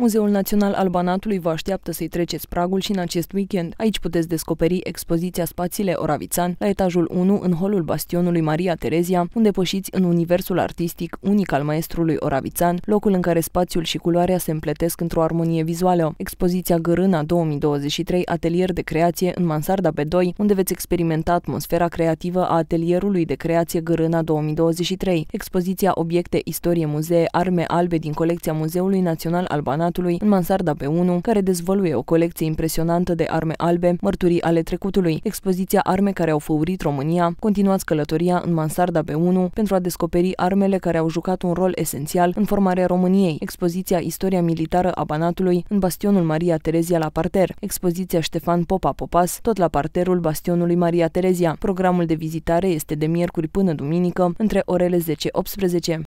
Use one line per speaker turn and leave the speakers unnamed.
Muzeul Național al Banatului vă așteaptă să-i treceți pragul și în acest weekend. Aici puteți descoperi expoziția Spațiile Oravițan la etajul 1 în holul bastionului Maria Terezia, unde pășiți în universul artistic unic al maestrului Oravițan, locul în care spațiul și culoarea se împletesc într-o armonie vizuală. Expoziția Gărâna 2023, atelier de creație în mansarda B2, unde veți experimenta atmosfera creativă a atelierului de creație Gărâna 2023. Expoziția Obiecte, Istorie, Muzee, Arme Albe din colecția Muzeului Național al Banatului Senatului în mansarda pe 1, care dezvăluie o colecție impresionantă de arme albe, mărturii ale trecutului, expoziția arme care au făurit România. Continuați călătoria în mansarda pe 1 pentru a descoperi armele care au jucat un rol esențial în formarea României, expoziția Istoria militară a Banatului în bastionul Maria Terezia la parter, expoziția Ștefan Popa Popas tot la parterul bastionului Maria Terezia. Programul de vizitare este de miercuri până duminică, între orele 10-18.